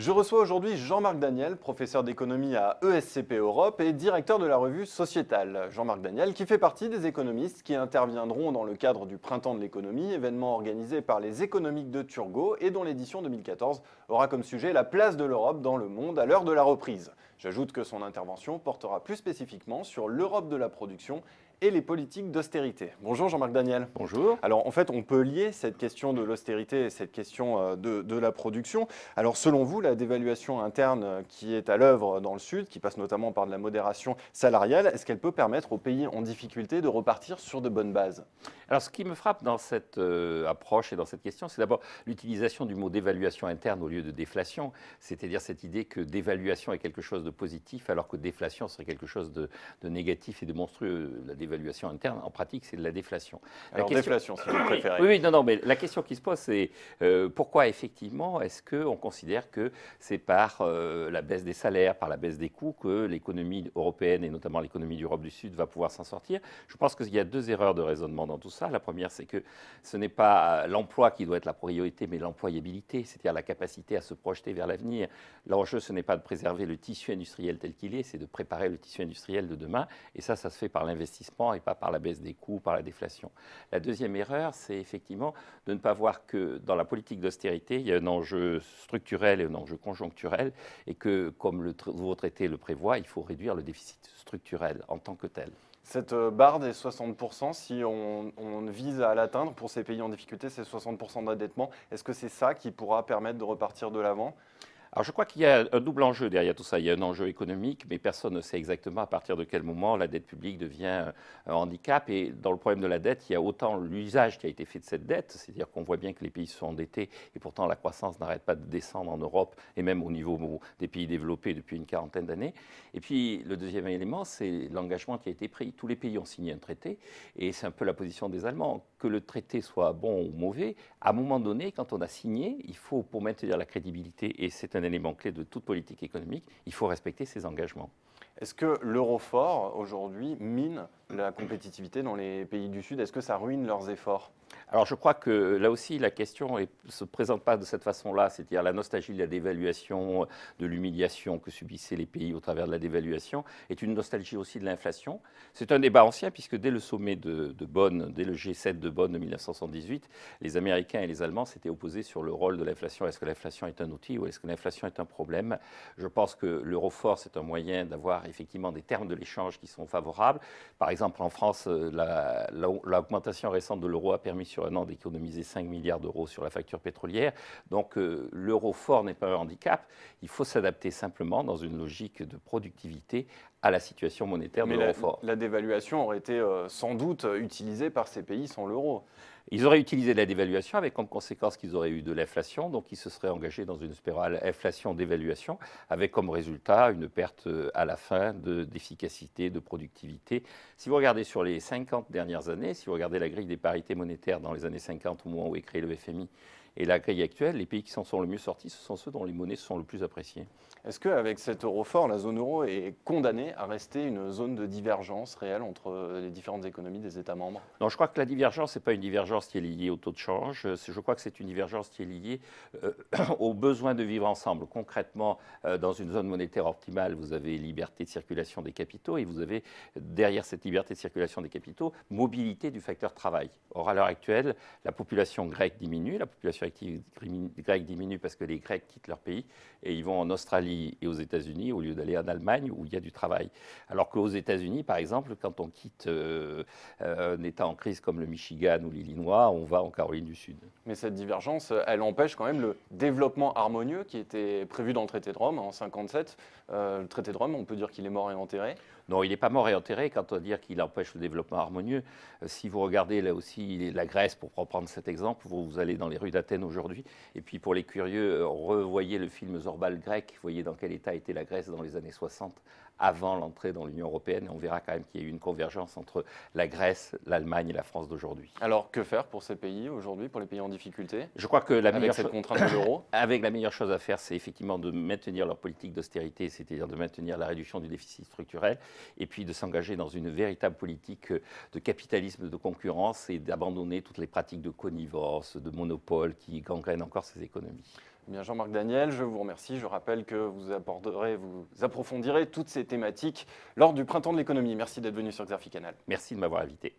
Je reçois aujourd'hui Jean-Marc Daniel, professeur d'économie à ESCP Europe et directeur de la revue Sociétale. Jean-Marc Daniel qui fait partie des économistes qui interviendront dans le cadre du Printemps de l'économie, événement organisé par les économiques de Turgot et dont l'édition 2014 aura comme sujet la place de l'Europe dans le monde à l'heure de la reprise. J'ajoute que son intervention portera plus spécifiquement sur l'Europe de la production et les politiques d'austérité. Bonjour Jean-Marc Daniel. Bonjour. Alors en fait, on peut lier cette question de l'austérité et cette question euh, de, la production. Alors selon vous, la dévaluation interne euh, qui est à l'œuvre dans le Sud, qui passe notamment par de la modération salariale, est-ce qu'elle peut permettre aux pays en difficulté de repartir sur de bonnes bases Alors ce qui me frappe dans cette euh, approche et dans cette question, c'est d'abord l'utilisation du mot dévaluation interne au lieu de déflation, c'est-à-dire cette idée que dévaluation est quelque chose de positif alors que déflation serait quelque chose de, négatif et de monstrueux. La interne, en pratique, c'est de la déflation. La question... si vous préférez. Oui, non, non, mais la question qui se pose, c'est euh, pourquoi, effectivement, est-ce qu'on considère que c'est par euh, la baisse des salaires, par la baisse des coûts, que l'économie européenne, et notamment l'économie d'Europe du Sud, va pouvoir s'en sortir Je pense qu'il y a deux erreurs de raisonnement dans tout ça. La première, c'est que ce n'est pas euh, l'emploi qui doit être la priorité, mais l'employabilité, c'est-à-dire la capacité à se projeter vers l'avenir. L'enjeu, ce n'est pas de préserver le tissu industriel tel qu'il est, c'est de préparer le tissu industriel de demain. Et ça, ça se fait par l'investissement et pas par la baisse des coûts, par la déflation. La deuxième erreur, c'est effectivement de ne pas voir que dans la politique d'austérité, il y a un enjeu structurel et un enjeu conjoncturel, et que, comme le nouveau traité le prévoit, il faut réduire le déficit structurel en tant que tel. Cette euh, barre des 60%, si on, on vise à l'atteindre pour ces pays en difficulté, ces 60% d'endettement, est-ce que c'est ça qui pourra permettre de repartir de l'avant alors je crois qu'il y a un double enjeu derrière tout ça. Il y a un enjeu économique, mais personne ne sait exactement à partir de quel moment la dette publique devient euh, un handicap. Et dans le problème de la dette, il y a autant l'usage qui a été fait de cette dette, c'est-à-dire qu'on voit bien que les pays sont endettés et pourtant la croissance n'arrête pas de descendre en Europe et même au niveau des pays développés depuis une quarantaine d'années. Et puis le deuxième élément, c'est l'engagement qui a été pris. Tous les pays ont signé un traité et c'est un peu la position des Allemands. Que le traité soit bon ou mauvais, à un moment donné, quand on a signé, il faut, pour maintenir la crédibilité, et c'est un un élément clé de toute politique économique, il faut respecter ses engagements. Est-ce que l'eurofort, aujourd'hui, mine la compétitivité dans les pays du Sud Est-ce que ça ruine leurs efforts alors je crois que là aussi la question ne se présente pas de cette façon-là, c'est-à-dire la nostalgie de la dévaluation, de l'humiliation que subissaient les pays au travers de la dévaluation, est une nostalgie aussi de l'inflation. C'est un débat ancien puisque dès le sommet de, Bonn, dès le G7 de Bonn de 1978, les Américains et les Allemands s'étaient opposés sur le rôle de l'inflation. Est-ce que l'inflation est un outil ou est-ce que l'inflation est un problème Je pense que l'eurofort c'est un moyen d'avoir effectivement des termes de l'échange qui sont favorables. Par exemple, en France, euh, l'augmentation récente de l'euro a permis sur un an d'économiser 5 milliards d'euros sur la facture pétrolière. Donc euh, l'euro fort n'est pas un handicap. Il faut s'adapter simplement dans une logique de productivité à la situation monétaire de La dévaluation aurait été euh, sans doute utilisée par ces pays sans l'euro. Ils auraient utilisé la dévaluation avec comme conséquence qu'ils auraient eu de l'inflation, donc ils se seraient engagés dans une spirale inflation-dévaluation, avec comme résultat une perte euh, à la fin d'efficacité, de, de, productivité. Si vous regardez sur les 50 dernières années, si vous regardez la grille des parités monétaires dans les années 50, au moment où est créé le FMI, et la grille actuelle, les pays qui s'en sont le mieux sortis, ce sont ceux dont les monnaies sont le plus appréciées. Est-ce qu'avec cet euro fort, la zone euro est condamnée à rester une zone de divergence réelle entre les différentes économies des États membres Non, je crois que la divergence, n'est pas une divergence qui est liée au taux de change. Je crois que c'est une divergence qui est liée euh, au besoin de vivre ensemble. Concrètement, euh, dans une zone monétaire optimale, vous avez liberté de circulation des capitaux et vous avez, derrière cette liberté de circulation des capitaux, mobilité du facteur travail. Or, à l'heure actuelle, la population grecque diminue, la population population grecque diminue parce que les Grecs quittent leur pays et ils vont en Australie et aux États-Unis au lieu d'aller en Allemagne où il y a du travail. Alors qu'aux États-Unis, par exemple, quand on quitte euh, euh, un État en crise comme le Michigan ou l'Illinois, on va en Caroline du Sud. Mais cette divergence, euh, elle empêche quand même le développement harmonieux qui était prévu dans le traité de Rome en 57. le traité de Rome, on peut dire qu'il est mort et enterré. Non, il n'est pas mort et enterré quand on dit qu'il empêche le développement harmonieux. Euh, si vous regardez là aussi la Grèce, pour prendre cet exemple, vous, vous allez dans les rues d'Athènes aujourd'hui, et puis pour les curieux, euh, revoyez le film Zorbal grec, voyez dans quel état était la Grèce dans les années 60 avant l'entrée dans l'Union européenne. On verra quand même qu'il y a eu une convergence entre la Grèce, l'Allemagne et la France d'aujourd'hui. Alors que faire pour ces pays aujourd'hui, pour les pays en difficulté Je crois que la meilleure contrainte avec la meilleure chose à faire, c'est effectivement de maintenir leur politique d'austérité, c'est-à-dire de maintenir la réduction du déficit structurel, et puis de s'engager dans une véritable politique euh, de capitalisme de concurrence et d'abandonner toutes les pratiques de connivence, de monopole qui gangrènent encore ces économies. Eh Jean-Marc Daniel, je vous remercie. Je rappelle que vous aborderez, vous approfondirez toutes ces thématiques lors du printemps de l'économie. Merci d'être venu sur Xerfi Canal. Merci de m'avoir invité.